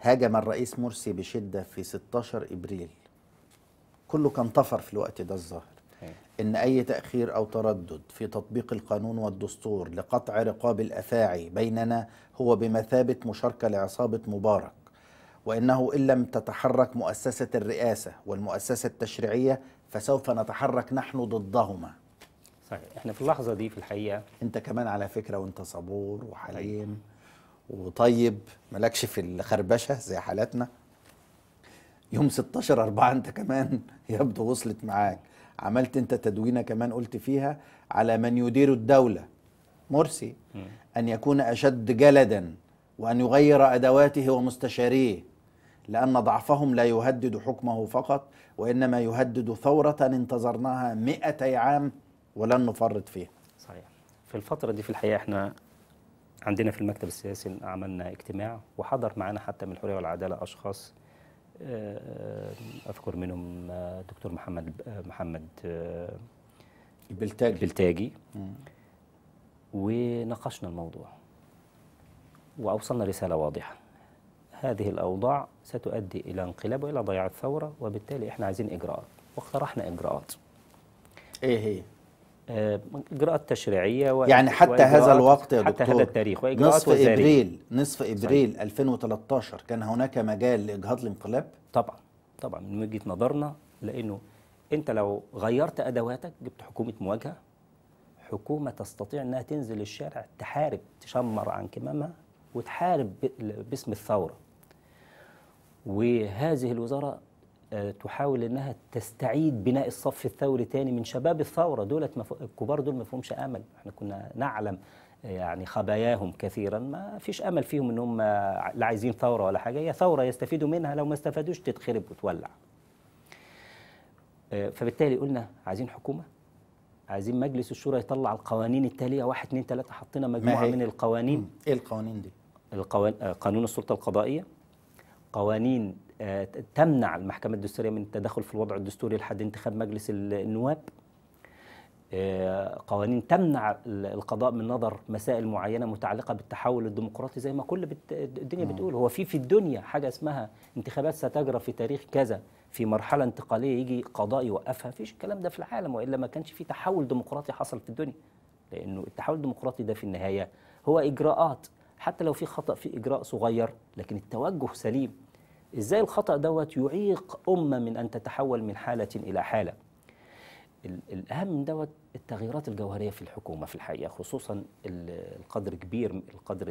Speaker 1: هاجم الرئيس مرسي بشده في 16 ابريل كله كان طفر في الوقت ده الظاهر إيه. ان اي تاخير او تردد في تطبيق القانون والدستور لقطع رقاب الافاعي بيننا هو بمثابه مشاركه لعصابه مبارك وانه ان لم تتحرك مؤسسه الرئاسه والمؤسسه التشريعيه فسوف نتحرك نحن ضدهما صحيح احنا في اللحظه دي في الحقيقه انت كمان على فكره وانت صبور وحليم طيب. وطيب مالكش في الخربشه زي حالاتنا يوم 16 4 انت كمان يبدو وصلت معاك عملت انت تدوينه كمان قلت فيها على من يدير الدوله مرسي م. ان يكون اشد جلدا وان يغير ادواته ومستشاريه لان ضعفهم لا يهدد حكمه فقط وانما يهدد ثوره انتظرناها 200 عام ولن نفرط فيها
Speaker 2: صحيح في الفترة دي في الحقيقة احنا عندنا في المكتب السياسي عملنا اجتماع وحضر معنا حتى من الحرية والعدالة أشخاص آه، أذكر منهم آه، دكتور محمد آه، محمد البلتاجي البلتاجي وناقشنا الموضوع وأوصلنا رسالة واضحة هذه الأوضاع ستؤدي إلى انقلاب وإلى ضياع الثورة وبالتالي إحنا عايزين إجراءات واقترحنا إجراءات إيه هي؟ اجراءات آه، تشريعيه يعني حتى هذا الوقت يا دكتور حتى هذا التاريخ واجراءات نصف وزارية. ابريل نصف ابريل صحيح.
Speaker 1: 2013 كان هناك مجال لاجهاض الانقلاب طبعا طبعا من وجهه نظرنا
Speaker 2: لانه انت لو غيرت ادواتك جبت حكومه مواجهه حكومه تستطيع انها تنزل الشارع تحارب تشمر عن كمامها وتحارب باسم الثوره وهذه الوزاره آه، تحاول انها تستعيد بناء الصف الثوري تاني من شباب الثوره دولت مف... الكبار دول ما فيهمش امل احنا كنا نعلم آه، يعني خباياهم كثيرا ما فيش امل فيهم ان هم آه، لا عايزين ثوره ولا حاجه هي ثوره يستفيدوا منها لو ما استفادوش تتخرب وتولع فبالتالي قلنا عايزين حكومه عايزين مجلس الشورى يطلع القوانين التاليه واحد اثنين ثلاثه حطينا مجموعه من القوانين ايه القوانين دي؟ القوان... قانون السلطه القضائيه قوانين تمنع المحكمة الدستورية من التدخل في الوضع الدستوري لحد انتخاب مجلس النواب آه، قوانين تمنع القضاء من نظر مسائل معينة متعلقة بالتحول الديمقراطي زي ما كل الدنيا بتقول هو في في الدنيا حاجة اسمها انتخابات ستجرى في تاريخ كذا في مرحلة انتقالية يجي قضاء يوقفها فيش الكلام ده في العالم وإلا ما كانش في تحول ديمقراطي حصل في الدنيا لأنه التحول الديمقراطي ده في النهاية هو إجراءات حتى لو في خطأ في إجراء صغير لكن التوجه سليم ازاي الخطا دوت يعيق امه من ان تتحول من حاله الى حاله الاهم من دوت التغييرات الجوهريه في الحكومه في الحقيقه خصوصا القدر كبير القدر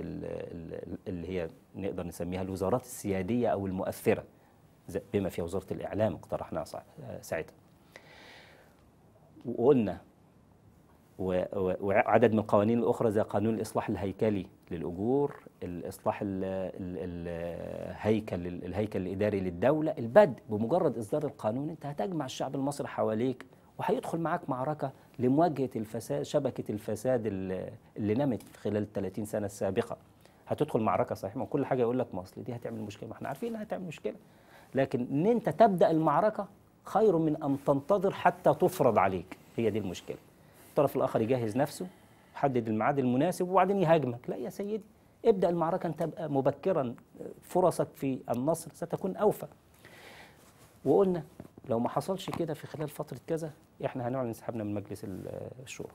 Speaker 2: اللي هي نقدر نسميها الوزارات السياديه او المؤثره بما فيها وزاره الاعلام اقترحناها آه، ساعتها وقلنا وعدد من القوانين الأخرى زي قانون الإصلاح الهيكلي للأجور الإصلاح الهيكل الهيكل الإداري للدولة البدء بمجرد إصدار القانون أنت هتجمع الشعب المصري حواليك وهيدخل معاك معركة لمواجهة الفساد شبكة الفساد اللي نمت خلال 30 سنة السابقة هتدخل معركة صحيح ما كل حاجة يقول لك ما أصل دي هتعمل مشكلة ما احنا عارفين إنها هتعمل مشكلة لكن إن أنت تبدأ المعركة خير من أن تنتظر حتى تفرض عليك هي دي المشكلة الطرف الاخر يجهز نفسه يحدد الميعاد المناسب وبعدين يهاجمك لا يا سيدي ابدا المعركه انت مبكرا فرصك في النصر ستكون اوفى وقلنا لو ما حصلش كده في خلال فتره كذا احنا هنعلن انسحابنا من مجلس الشورى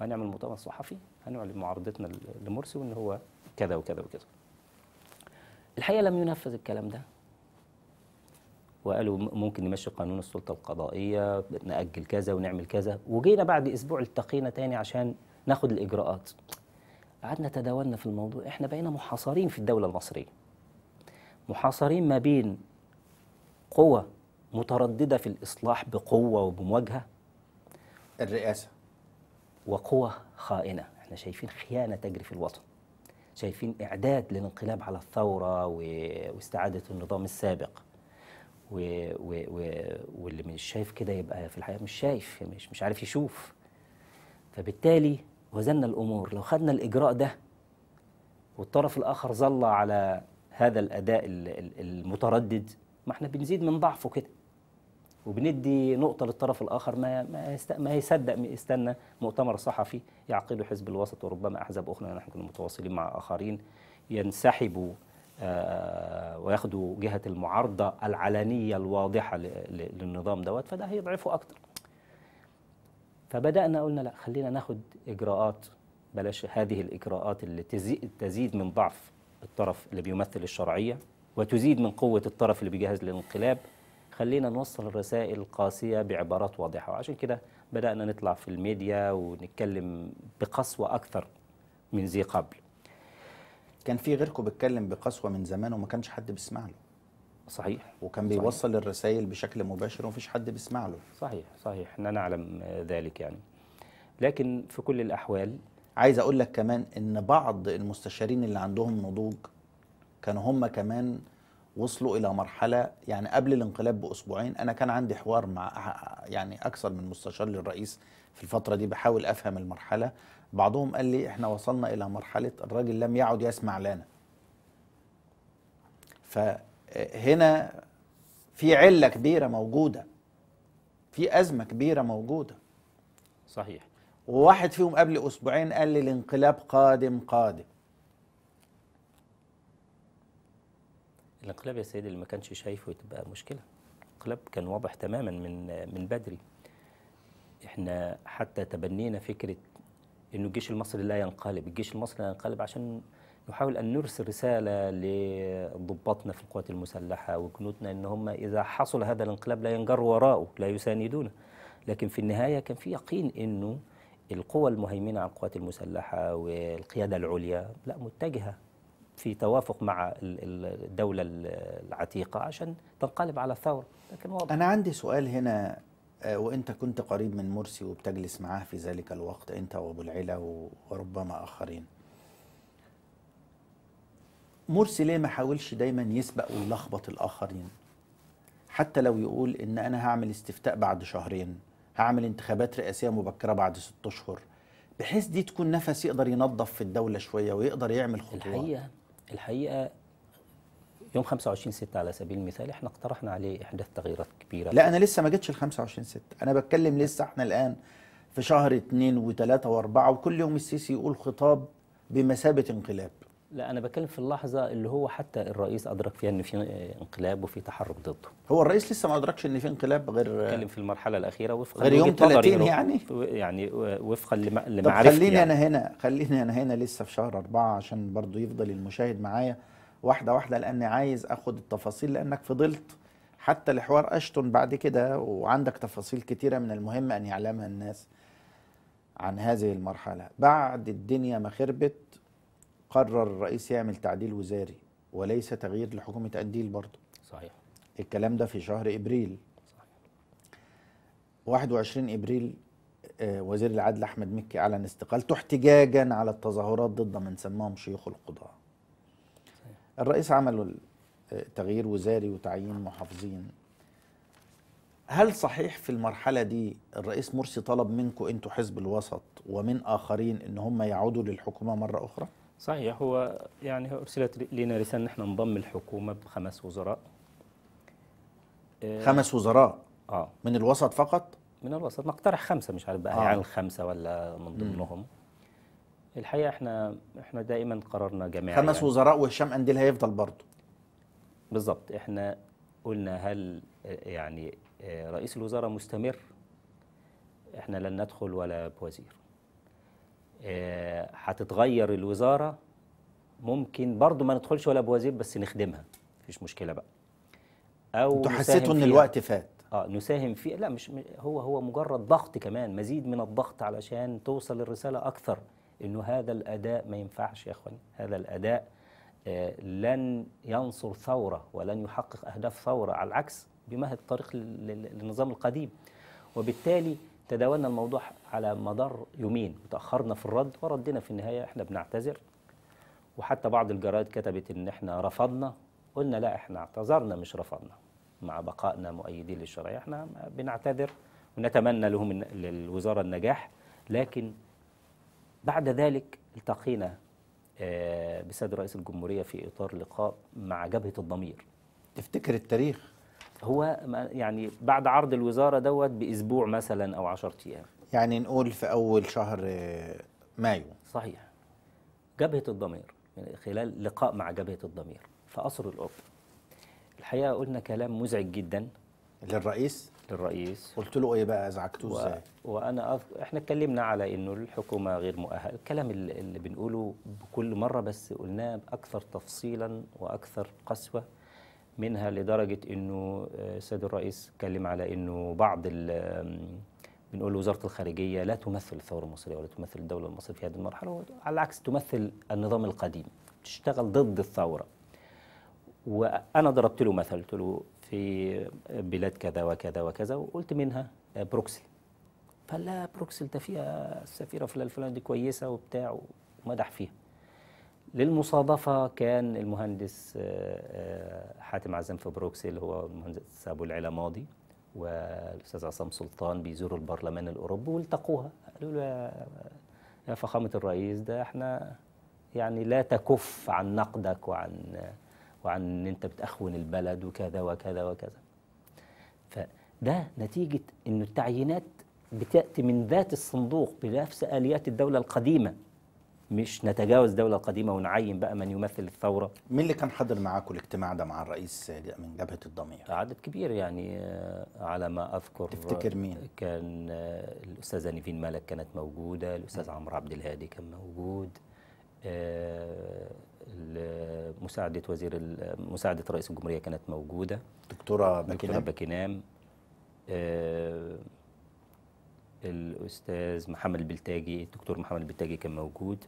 Speaker 2: وهنعمل مؤتمر صحفي هنعلن معارضتنا لمرسي وان هو كذا وكذا وكذا الحقيقه لم ينفذ الكلام ده وقالوا ممكن نمشي قانون السلطه القضائيه ناجل كذا ونعمل كذا وجينا بعد اسبوع التقينا تاني عشان ناخد الاجراءات قعدنا تداولنا في الموضوع احنا بقينا محاصرين في الدوله المصريه محاصرين ما بين قوى متردده في الاصلاح بقوه وبمواجهه الرئاسه وقوى خائنه احنا شايفين خيانه تجري في الوطن شايفين اعداد للانقلاب على الثوره واستعاده النظام السابق و... و... و... واللي مش شايف كده يبقى في الحقيقه مش شايف مش مش عارف يشوف فبالتالي وزنا الامور لو خدنا الاجراء ده والطرف الاخر ظل على هذا الاداء المتردد ما احنا بنزيد من ضعفه كده وبندي نقطه للطرف الاخر ما ما, يست... ما يصدق يستنى مؤتمر صحفي يعقده حزب الوسط وربما احزاب اخرى نحن كنا متواصلين مع اخرين ينسحبوا آه، وياخدوا جهه المعارضه العلنيه الواضحه للنظام دوت فده هيضعفه اكتر فبدانا قلنا لا خلينا ناخد اجراءات بلاش هذه الاجراءات اللي تزيد من ضعف الطرف اللي بيمثل الشرعيه وتزيد من قوه الطرف اللي بيجهز للانقلاب خلينا نوصل الرسائل القاسيه بعبارات واضحه وعشان كده بدانا نطلع في الميديا ونتكلم بقسوه اكثر من ذي قبل
Speaker 1: كان في غيركم بيتكلم بقسوه من زمان وما كانش حد بيسمع له صحيح وكان بيوصل صحيح. الرسائل بشكل مباشر ومفيش حد بيسمع له صحيح صحيح انا نعلم ذلك يعني لكن في كل الاحوال عايز اقول لك كمان ان بعض المستشارين اللي عندهم نضوج كانوا هم كمان وصلوا الى مرحله يعني قبل الانقلاب باسبوعين انا كان عندي حوار مع يعني اكثر من مستشار للرئيس في الفتره دي بحاول افهم المرحله بعضهم قال لي احنا وصلنا الى مرحله الراجل لم يعد يسمع لنا فهنا في عله كبيره موجوده في ازمه كبيره موجوده صحيح وواحد فيهم قبل اسبوعين قال لي الانقلاب قادم قادم
Speaker 2: الانقلاب يا سيدي اللي ما كانش شايفه تبقى مشكله الانقلاب كان واضح تماما من من بدري احنا حتى تبنينا فكره انه الجيش المصري لا ينقلب، الجيش المصري لا ينقلب عشان نحاول ان نرسل رساله لضباطنا في القوات المسلحه وجنودنا ان هم اذا حصل هذا الانقلاب لا ينجروا وراءه، لا يساندونه. لكن في النهايه كان في يقين انه القوى المهيمنه على القوات المسلحه والقياده العليا لا متجهه في توافق مع الدوله العتيقه عشان تنقلب على الثوره،
Speaker 1: لكن واضح. انا عندي سؤال هنا آه، وانت كنت قريب من مرسي وبتجلس معاه في ذلك الوقت انت وابو العلا وربما اخرين مرسي ليه ما حاولش دايما يسبق ويلخبط الاخرين حتى لو يقول ان انا هعمل استفتاء بعد شهرين هعمل انتخابات رئاسيه مبكره بعد ست اشهر بحيث دي تكون نفس يقدر ينظف في الدوله شويه ويقدر يعمل خطوات الحقيقه الحقيقه يوم 25 6 على سبيل المثال احنا اقترحنا
Speaker 2: عليه احداث تغييرات كبيره لا انا
Speaker 1: لسه ما جتش ال 25 6 انا بتكلم لسه احنا الان في شهر 2 و3 و4 وكل يوم السيسي يقول خطاب بمثابه انقلاب
Speaker 2: لا انا بتكلم في اللحظه اللي هو حتى الرئيس ادرك فيها ان في انقلاب وفي تحرك ضده هو الرئيس لسه ما ادركش ان في انقلاب غير بتكلم في المرحله الاخيره وفقا غير يوم 30 يعني يعني وفقا لمعرفتي طب خليني يعني.
Speaker 1: انا هنا خليني انا هنا لسه في شهر أربعة عشان برضه يفضل المشاهد معايا واحده واحده لاني عايز اخد التفاصيل لانك فضلت حتى لحوار اشتون بعد كده وعندك تفاصيل كتيره من المهم ان يعلمها الناس عن هذه المرحله بعد الدنيا ما خربت قرر الرئيس يعمل تعديل وزاري وليس تغيير لحكومه أنديل برضه صحيح الكلام ده في شهر ابريل صحيح 21 ابريل آه، وزير العدل احمد مكي اعلن استقالته احتجاجا على التظاهرات ضد من سماهم شيوخ القضاه الرئيس عمل تغيير وزاري وتعيين محافظين هل صحيح في المرحلة دي الرئيس مرسي طلب منكم أنتوا حزب الوسط ومن آخرين أن هم يعودوا للحكومة مرة أخرى؟
Speaker 2: صحيح هو يعني أرسلت لنا رسالة نحن نضم الحكومة بخمس وزراء آه، خمس وزراء؟
Speaker 1: آه من الوسط فقط؟
Speaker 2: من الوسط نقترح خمسة مش عارف بقى آه. يعني الخمسة ولا من ضمنهم م. الحقيقه احنا احنا دائما قررنا جماعي خمس يعني. وزراء
Speaker 1: وهشام قنديل هيفضل برضه
Speaker 2: بالظبط احنا قلنا هل يعني آه، رئيس الوزراء مستمر احنا لن ندخل ولا بوزير آه، هتتغير الوزاره ممكن برضه ما ندخلش ولا بوزير بس نخدمها مفيش مشكله بقى او انتوا حسيتوا ان الوقت فات اه نساهم فيه لا مش هو هو مجرد ضغط كمان مزيد من الضغط علشان توصل الرساله اكثر انه هذا الاداء ما ينفعش يا اخواني هذا الاداء آه، لن ينصر ثوره ولن يحقق اهداف ثوره على العكس بمهد الطريق للنظام القديم وبالتالي تداولنا الموضوع على مدار يومين وتاخرنا في الرد وردنا في النهايه احنا بنعتذر وحتى بعض الجرائد كتبت ان احنا رفضنا قلنا لا احنا اعتذرنا مش رفضنا مع بقائنا مؤيدين للشرعيه احنا بنعتذر ونتمنى لهم للوزاره النجاح لكن بعد ذلك التقينا آه، بسيد رئيس الجمهورية في إطار لقاء مع جبهة الضمير تفتكر التاريخ؟ هو يعني بعد عرض الوزارة دوت بأسبوع مثلا أو عشرة أيام
Speaker 1: يعني نقول في أول شهر آه، مايو صحيح جبهة الضمير
Speaker 2: خلال لقاء مع جبهة الضمير في قصر الأوبرا الحقيقة قلنا كلام مزعج
Speaker 1: جدا للرئيس للرئيس قلت له ايه بقى ازعجته و... ازاي؟
Speaker 2: وانا أف... احنا اتكلمنا على انه الحكومه غير مؤهله، الكلام اللي, اللي بنقوله بكل مره بس قلناه باكثر تفصيلا واكثر قسوه منها لدرجه انه السيد آه، الرئيس اتكلم على انه بعض بنقول وزاره الخارجيه لا تمثل الثوره المصريه ولا تمثل الدوله المصريه في هذه المرحله على العكس تمثل النظام القديم تشتغل ضد الثوره وانا ضربت له مثل قلت له في بلاد كذا وكذا وكذا وقلت منها آه، بروكسل فلا بروكسل ده فيها السفيره فلان الفلان دي كويسه وبتاع ومدح فيها للمصادفة كان المهندس آه، آه، حاتم عزام في بروكسل هو المهندس أبو العلا ماضي والأستاذ عصام سلطان بيزوروا البرلمان الأوروبي والتقوها قالوا له يا فخامة الرئيس ده احنا يعني لا تكف عن نقدك وعن وعن ان انت بتخون البلد وكذا وكذا وكذا فده نتيجه ان التعيينات بتاتي من ذات الصندوق بنفس اليات الدوله القديمه مش نتجاوز الدوله القديمه ونعين بقى
Speaker 1: من يمثل الثوره مين اللي كان حاضر معاكم الاجتماع ده مع الرئيس من جبهه الضمير
Speaker 2: عدد كبير يعني آه، على ما اذكر تفتكر مين كان آه، الاستاذه نيفين مالك كانت موجوده الاستاذ عمرو عبد الهادي كان موجود آه، مساعده وزير مساعده رئيس الجمهوريه كانت موجوده دكتوره باكينام باكينام آه الاستاذ محمد البلتاجي الدكتور محمد البلتاجي كان موجود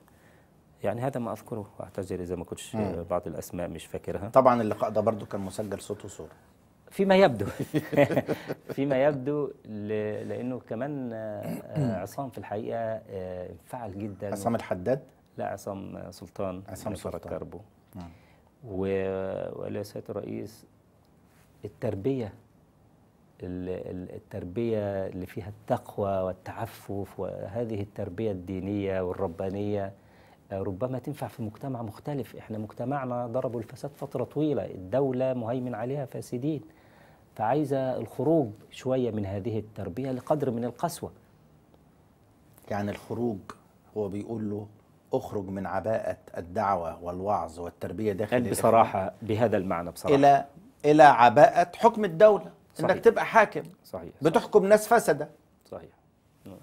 Speaker 2: يعني هذا ما اذكره واعتذر اذا ما كنتش آه، بعض الاسماء مش فاكرها طبعا اللقاء ده برضو كان مسجل صوت وصوره فيما يبدو فيما يبدو لانه كمان آه، آه، عصام في الحقيقه انفعل جدا عصام الحداد لا عصام سلطان عصام سلطان كربو نعم. ولا سياده الرئيس التربيه التربيه اللي فيها التقوى والتعفف وهذه التربيه الدينيه والربانيه ربما تنفع في مجتمع مختلف احنا مجتمعنا ضربوا الفساد فتره طويله الدوله مهيمن عليها فاسدين فعايزه الخروج شويه من هذه التربيه لقدر من القسوه
Speaker 1: يعني الخروج هو بيقول له اخرج من عباءة الدعوة والوعظ والتربية داخل بصراحة بهذا المعنى بصراحة إلى إلى عباءة حكم الدولة صحيح. إنك تبقى حاكم صحيح بتحكم ناس فسدة
Speaker 2: صحيح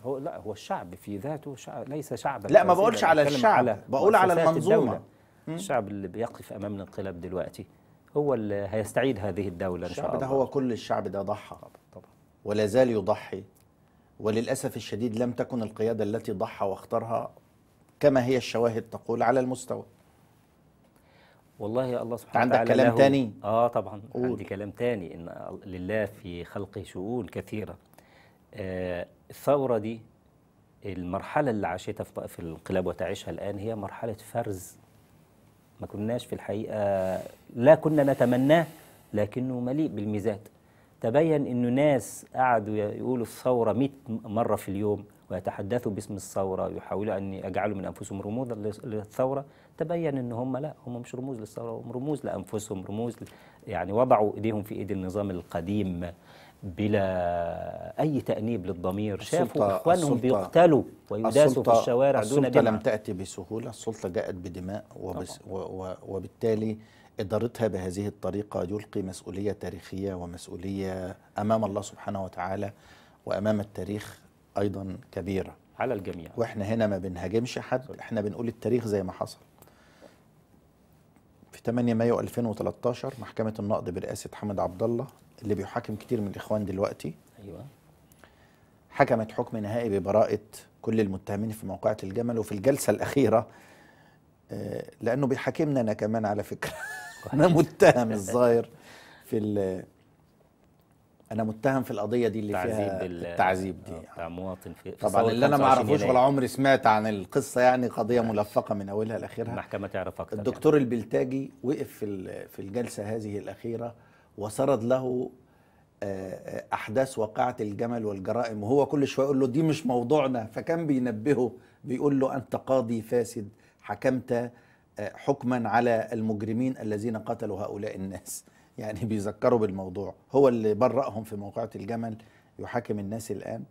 Speaker 2: هو لا هو الشعب في ذاته شعب ليس شعبا لا ما بقولش على الشعب على بقول على المنظومة الشعب اللي بيقف أمام الانقلاب دلوقتي هو اللي هيستعيد هذه الدولة إن شاء الله الشعب ده
Speaker 1: هو كل الشعب ده ضحى طبعا طبعا ولا زال يضحي وللأسف الشديد لم تكن القيادة التي ضحى واختارها كما هي الشواهد تقول على المستوى
Speaker 2: والله يا الله سبحانه وتعالى عندك كلام تاني اه طبعا قول. عندي كلام تاني ان لله في خلقه شؤون كثيره آه الثوره دي المرحله اللي عاشتها في, في الانقلاب وتعيشها الان هي مرحله فرز ما كناش في الحقيقه لا كنا نتمناه لكنه مليء بالميزات تبين انه ناس قعدوا يقولوا الثوره 100 مره في اليوم ويتحدثوا باسم الثورة ويحاولوا أن يجعلوا من أنفسهم رموزا للثورة تبين أن هم لا هم مش رموز للثورة هم رموز لأنفسهم رموز يعني وضعوا إيديهم في إيد النظام القديم بلا أي تأنيب للضمير شافوا إخوانهم بيقتلوا ويداسوا في الشوارع دون دماء السلطة لم
Speaker 1: تأتي بسهولة السلطة جاءت بدماء وبس وبالتالي إدارتها بهذه الطريقة يلقي مسؤولية تاريخية ومسؤولية أمام الله سبحانه وتعالى وأمام التاريخ ايضا كبيره على الجميع واحنا هنا ما بنهاجمش حد احنا بنقول التاريخ زي ما حصل في 8 مايو 2013 محكمه النقد برئاسه حمد عبد الله اللي بيحاكم كتير من الاخوان دلوقتي ايوه حكمت حكم نهائي ببراءه كل المتهمين في موقعة الجمل وفي الجلسة الأخيرة آه، لأنه بيحاكمنا أنا كمان على فكرة أنا متهم الظاهر في انا متهم في القضيه دي اللي فيها التعذيب
Speaker 2: دي يعني. مواطن في طبعا اللي انا ما اعرفوش ولا عمري
Speaker 1: سمعت عن القصه يعني قضيه آه. ملفقه من اولها لاخرها المحكمه تعرف اكتر يعني. الدكتور يعني. البلتاجي وقف في في الجلسه هذه الاخيره وسرد له آه، احداث واقعه الجمل والجرائم وهو كل شويه يقول له دي مش موضوعنا فكان بينبهه بيقول له انت قاضي فاسد حكمت حكما على المجرمين الذين قتلوا هؤلاء الناس يعني بيذكروا بالموضوع هو اللي برأهم في موقعة الجمل يحاكم الناس الآن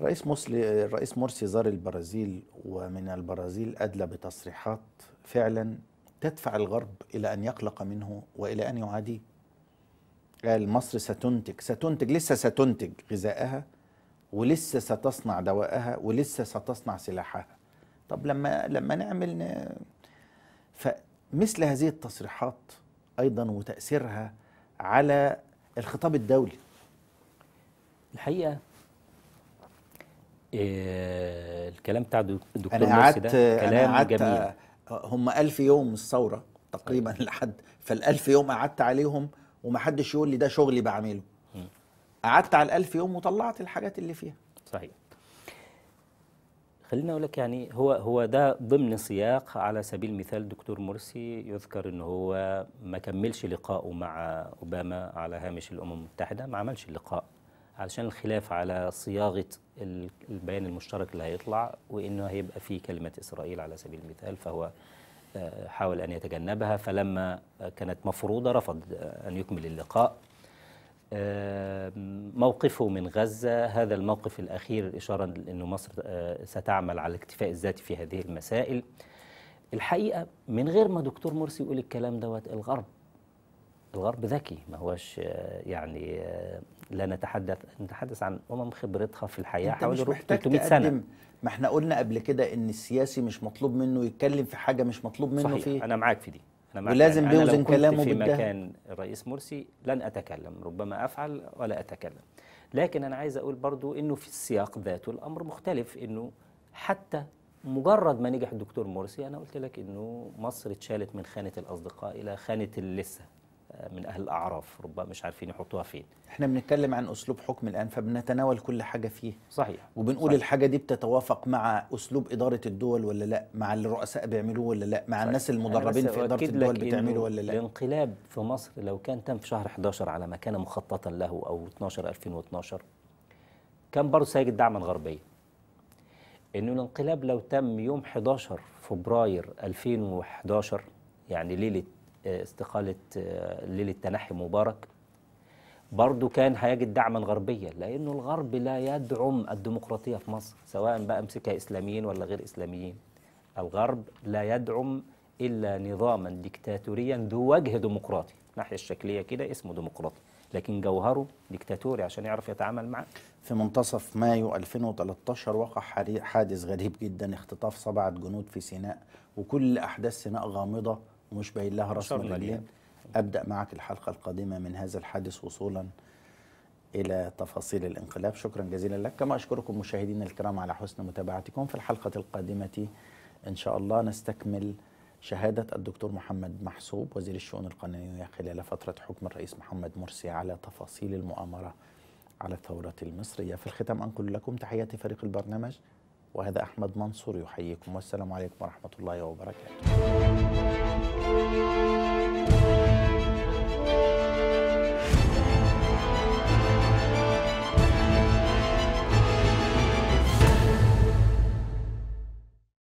Speaker 1: رئيس مسلي الرئيس مرسي زار البرازيل ومن البرازيل أدلى بتصريحات فعلا تدفع الغرب إلى أن يقلق منه وإلى أن يعاديه قال مصر ستنتج ستنتج لسه ستنتج غذائها ولسه ستصنع دواءها ولسه ستصنع سلاحها طب لما لما نعمل ن... فمثل هذه التصريحات ايضا وتاثيرها على الخطاب الدولي الحقيقه
Speaker 2: إيه الكلام بتاع الدكتور أنا قعدت كلام أنا جميل
Speaker 1: هم ألف يوم الثورة تقريبا أيوة. لحد فالألف يوم قعدت عليهم ومحدش يقول لي ده شغلي بعمله قعدت على الألف يوم وطلعت الحاجات اللي فيها صحيح
Speaker 2: خليني اقول لك يعني هو هو ده ضمن سياق على سبيل المثال دكتور مرسي يذكر ان هو ما كملش لقائه مع اوباما على هامش الامم المتحده ما عملش اللقاء علشان الخلاف على صياغه البيان المشترك اللي هيطلع وانه هيبقى فيه كلمه اسرائيل على سبيل المثال فهو آه، حاول ان يتجنبها فلما كانت مفروضه رفض آه، ان يكمل اللقاء موقفه من غزة هذا الموقف الأخير إشارة لأن مصر آه، ستعمل على الاكتفاء الذاتي في هذه المسائل الحقيقة من غير ما دكتور مرسي يقول الكلام دوت الغرب الغرب ذكي ما هوش آه، يعني آه، لا نتحدث نتحدث عن امم خبرتها في الحياه حوالي 300 سنه
Speaker 1: ما احنا قلنا قبل كده ان السياسي مش مطلوب منه يتكلم في حاجه مش مطلوب منه صحيح. فيه انا معاك في دي أنا ولازم بيوزن كلامه في مكان
Speaker 2: الرئيس مرسي لن أتكلم ربما أفعل ولا أتكلم لكن أنا عايز أقول برضو أنه في السياق ذاته الأمر مختلف أنه حتى مجرد ما نجح الدكتور مرسي أنا قلت لك أنه مصر اتشالت من خانة الأصدقاء إلى خانة اللسه من اهل الاعراف
Speaker 1: ربما مش عارفين يحطوها فين احنا بنتكلم عن اسلوب حكم الان فبنتناول كل حاجه فيه صحيح وبنقول صحيح. الحاجه دي بتتوافق مع اسلوب اداره الدول ولا لا مع اللي الرؤساء بيعملوه ولا لا مع صحيح. الناس المدربين في اداره الدول بتعمله ولا لا
Speaker 2: الانقلاب في مصر لو كان تم في شهر 11 على ما كان مخططا له او 12 2012 كان برضه سيجد دعما غربيا انه الانقلاب لو تم يوم 11 فبراير 2011 يعني ليله استقالة آه، ليلة تنحي مبارك برضه كان هيجد دعما غربيا لأنه الغرب لا يدعم الديمقراطية في مصر سواء بقى امسكها إسلاميين ولا غير إسلاميين الغرب لا يدعم إلا نظاما ديكتاتوريا ذو وجه ديمقراطي الناحية الشكلية كده اسمه
Speaker 1: ديمقراطي لكن جوهره ديكتاتوري عشان يعرف يتعامل معاه في منتصف مايو 2013 وقع حادث غريب جدا اختطاف سبعة جنود في سيناء وكل أحداث سيناء غامضة مش باين لها رسم من يعني. أبدأ معك الحلقة القادمة من هذا الحادث وصولا إلى تفاصيل الانقلاب شكرا جزيلا لك كما أشكركم مشاهدينا الكرام على حسن متابعتكم في الحلقة القادمة إن شاء الله نستكمل شهادة الدكتور محمد محسوب وزير الشؤون القانونية خلال فترة حكم الرئيس محمد مرسي على تفاصيل المؤامرة على الثورة المصرية في الختام أنقل لكم تحياتي فريق البرنامج وهذا أحمد منصور يحييكم والسلام عليكم ورحمة الله وبركاته